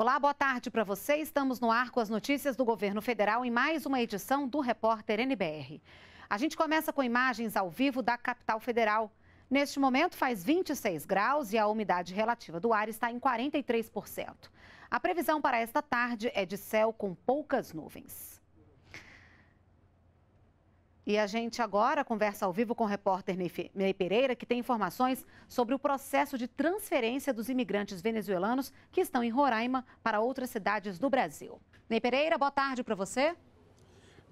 Olá, boa tarde para você. Estamos no ar com as notícias do governo federal em mais uma edição do Repórter NBR. A gente começa com imagens ao vivo da capital federal. Neste momento faz 26 graus e a umidade relativa do ar está em 43%. A previsão para esta tarde é de céu com poucas nuvens. E a gente agora conversa ao vivo com o repórter Ney Pereira, que tem informações sobre o processo de transferência dos imigrantes venezuelanos que estão em Roraima para outras cidades do Brasil. Ney Pereira, boa tarde para você.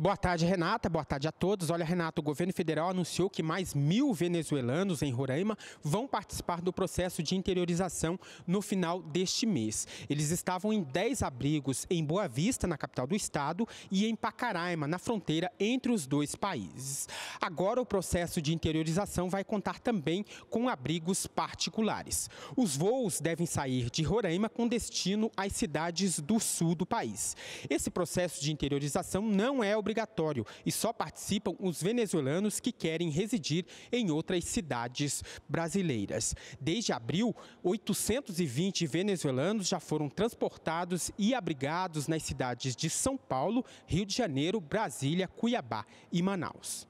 Boa tarde, Renata. Boa tarde a todos. Olha, Renata, o governo federal anunciou que mais mil venezuelanos em Roraima vão participar do processo de interiorização no final deste mês. Eles estavam em 10 abrigos em Boa Vista, na capital do estado, e em Pacaraima, na fronteira entre os dois países. Agora, o processo de interiorização vai contar também com abrigos particulares. Os voos devem sair de Roraima com destino às cidades do sul do país. Esse processo de interiorização não é obrigatório obrigatório e só participam os venezuelanos que querem residir em outras cidades brasileiras. Desde abril, 820 venezuelanos já foram transportados e abrigados nas cidades de São Paulo, Rio de Janeiro, Brasília, Cuiabá e Manaus.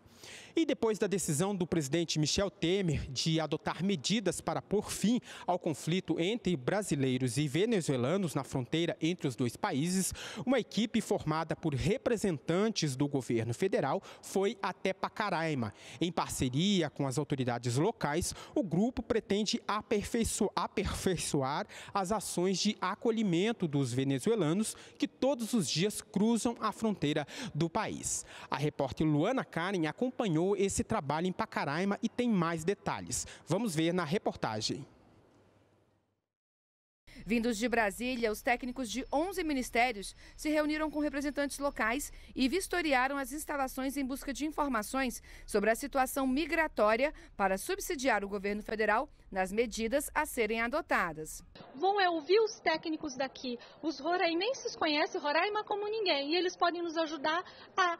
E depois da decisão do presidente Michel Temer de adotar medidas para pôr fim ao conflito entre brasileiros e venezuelanos na fronteira entre os dois países, uma equipe formada por representantes do governo federal foi até Pacaraima. Em parceria com as autoridades locais, o grupo pretende aperfeiçoar, aperfeiçoar as ações de acolhimento dos venezuelanos que todos os dias cruzam a fronteira do país. A repórter Luana Karen acompanhou realizou esse trabalho em Pacaraima e tem mais detalhes. Vamos ver na reportagem. Vindos de Brasília, os técnicos de 11 ministérios se reuniram com representantes locais e vistoriaram as instalações em busca de informações sobre a situação migratória para subsidiar o governo federal nas medidas a serem adotadas. Bom é ouvir os técnicos daqui. Os roraimenses conhecem Roraima como ninguém e eles podem nos ajudar a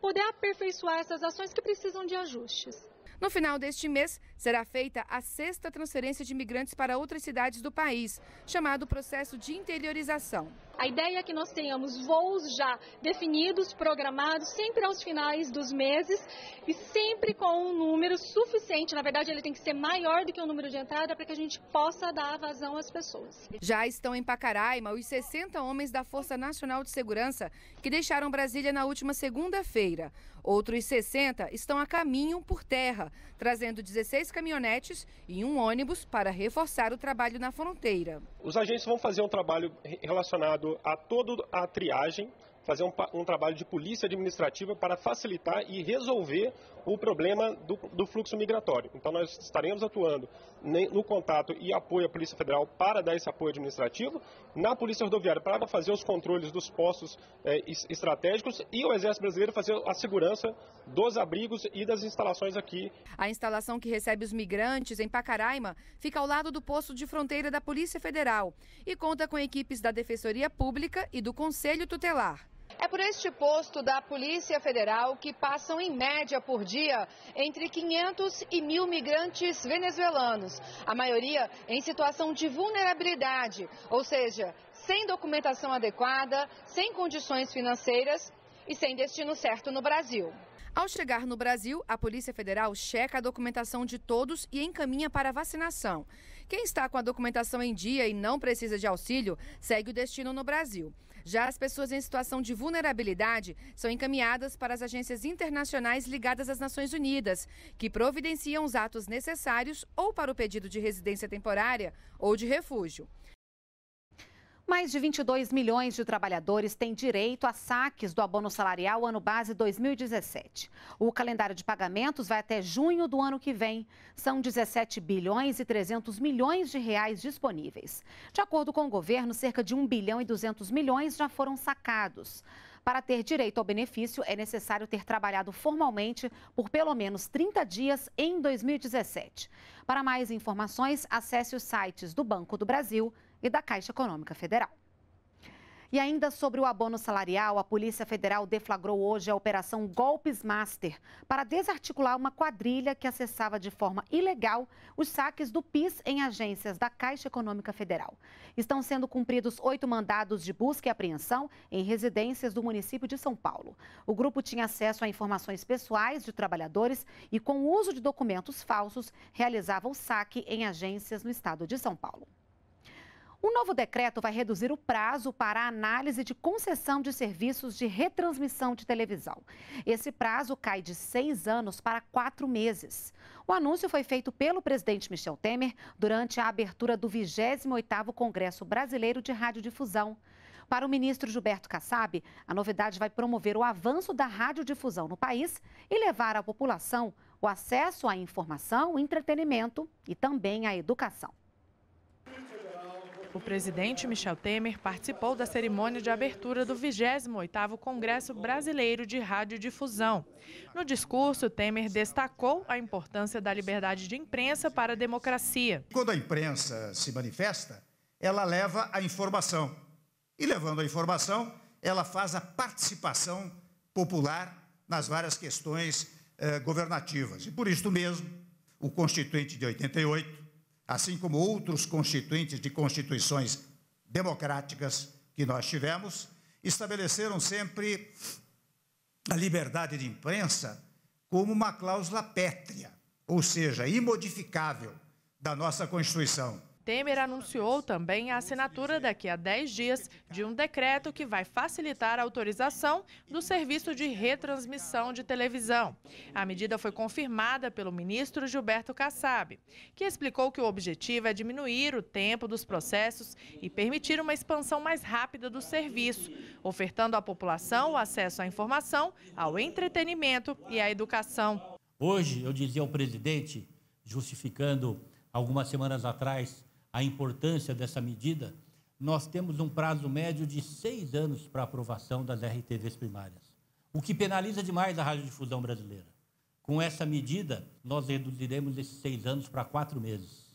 poder aperfeiçoar essas ações que precisam de ajustes. No final deste mês, será feita a sexta transferência de imigrantes para outras cidades do país, chamado processo de interiorização. A ideia é que nós tenhamos voos já definidos, programados, sempre aos finais dos meses e sempre com um número suficiente. Na verdade, ele tem que ser maior do que o número de entrada para que a gente possa dar vazão às pessoas. Já estão em Pacaraima os 60 homens da Força Nacional de Segurança que deixaram Brasília na última segunda-feira. Outros 60 estão a caminho por terra trazendo 16 caminhonetes e um ônibus para reforçar o trabalho na fronteira. Os agentes vão fazer um trabalho relacionado a toda a triagem fazer um, um, trabalho de polícia administrativa para facilitar e resolver o problema do, do fluxo migratório. Então, nós estaremos atuando no contato e apoio à Polícia Federal para dar esse apoio administrativo, na Polícia Rodoviária para fazer os controles dos postos eh, estratégicos e o Exército Brasileiro fazer a segurança dos abrigos e das instalações aqui. A instalação que recebe os migrantes em Pacaraima fica ao lado do posto de fronteira da Polícia Federal e conta com equipes da Defensoria Pública e do Conselho Tutelar. É por este posto da Polícia Federal que passam, em média por dia, entre 500 e 1.000 migrantes venezuelanos, a maioria em situação de vulnerabilidade, ou seja, sem documentação adequada, sem condições financeiras e sem destino certo no Brasil. Ao chegar no Brasil, a Polícia Federal checa a documentação de todos e encaminha para vacinação. Quem está com a documentação em dia e não precisa de auxílio, segue o destino no Brasil. Já as pessoas em situação de vulnerabilidade são encaminhadas para as agências internacionais ligadas às Nações Unidas, que providenciam os atos necessários ou para o pedido de residência temporária ou de refúgio. Mais de 22 milhões de trabalhadores têm direito a saques do abono salarial ano base 2017. O calendário de pagamentos vai até junho do ano que vem. São 17 bilhões e 300 milhões de reais disponíveis. De acordo com o governo, cerca de 1 bilhão e 200 milhões já foram sacados. Para ter direito ao benefício, é necessário ter trabalhado formalmente por pelo menos 30 dias em 2017. Para mais informações, acesse os sites do Banco do Brasil e da Caixa Econômica Federal. E ainda sobre o abono salarial, a Polícia Federal deflagrou hoje a Operação Golpes Master para desarticular uma quadrilha que acessava de forma ilegal os saques do PIS em agências da Caixa Econômica Federal. Estão sendo cumpridos oito mandados de busca e apreensão em residências do município de São Paulo. O grupo tinha acesso a informações pessoais de trabalhadores e, com o uso de documentos falsos, realizava o saque em agências no estado de São Paulo. O novo decreto vai reduzir o prazo para a análise de concessão de serviços de retransmissão de televisão. Esse prazo cai de seis anos para quatro meses. O anúncio foi feito pelo presidente Michel Temer durante a abertura do 28º Congresso Brasileiro de Radiodifusão. Para o ministro Gilberto Kassab, a novidade vai promover o avanço da radiodifusão no país e levar à população o acesso à informação, entretenimento e também à educação. O presidente Michel Temer participou da cerimônia de abertura do 28º Congresso Brasileiro de Radiodifusão. No discurso, Temer destacou a importância da liberdade de imprensa para a democracia. Quando a imprensa se manifesta, ela leva a informação. E levando a informação, ela faz a participação popular nas várias questões eh, governativas. E por isso mesmo, o Constituinte de 88 assim como outros constituintes de constituições democráticas que nós tivemos, estabeleceram sempre a liberdade de imprensa como uma cláusula pétrea, ou seja, imodificável da nossa Constituição. Temer anunciou também a assinatura daqui a 10 dias de um decreto que vai facilitar a autorização do serviço de retransmissão de televisão. A medida foi confirmada pelo ministro Gilberto Kassab, que explicou que o objetivo é diminuir o tempo dos processos e permitir uma expansão mais rápida do serviço, ofertando à população o acesso à informação, ao entretenimento e à educação. Hoje, eu dizia ao presidente, justificando algumas semanas atrás a importância dessa medida, nós temos um prazo médio de seis anos para aprovação das RTVs primárias, o que penaliza demais a radiodifusão brasileira. Com essa medida, nós reduziremos esses seis anos para quatro meses.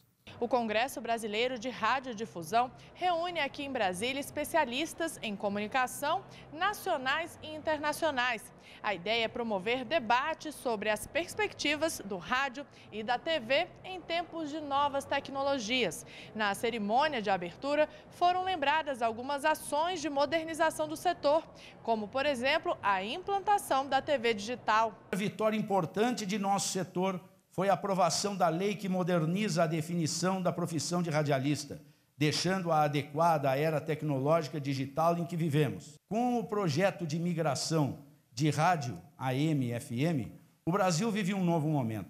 O Congresso Brasileiro de Radiodifusão reúne aqui em Brasília especialistas em comunicação nacionais e internacionais. A ideia é promover debates sobre as perspectivas do rádio e da TV em tempos de novas tecnologias. Na cerimônia de abertura, foram lembradas algumas ações de modernização do setor, como, por exemplo, a implantação da TV digital. A vitória importante de nosso setor foi a aprovação da lei que moderniza a definição da profissão de radialista, deixando-a adequada à era tecnológica digital em que vivemos. Com o projeto de migração de rádio AM e FM, o Brasil vive um novo momento.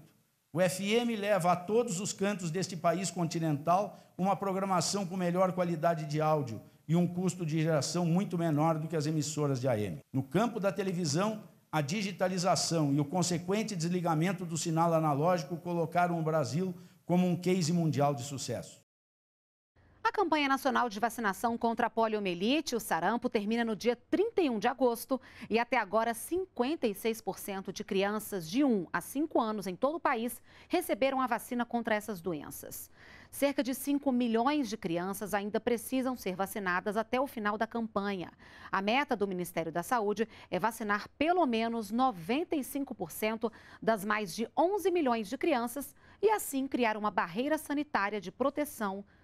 O FM leva a todos os cantos deste país continental uma programação com melhor qualidade de áudio e um custo de geração muito menor do que as emissoras de AM. No campo da televisão, a digitalização e o consequente desligamento do sinal analógico colocaram o Brasil como um case mundial de sucesso campanha nacional de vacinação contra a poliomielite, o sarampo, termina no dia 31 de agosto e até agora 56% de crianças de 1 a 5 anos em todo o país receberam a vacina contra essas doenças. Cerca de 5 milhões de crianças ainda precisam ser vacinadas até o final da campanha. A meta do Ministério da Saúde é vacinar pelo menos 95% das mais de 11 milhões de crianças e assim criar uma barreira sanitária de proteção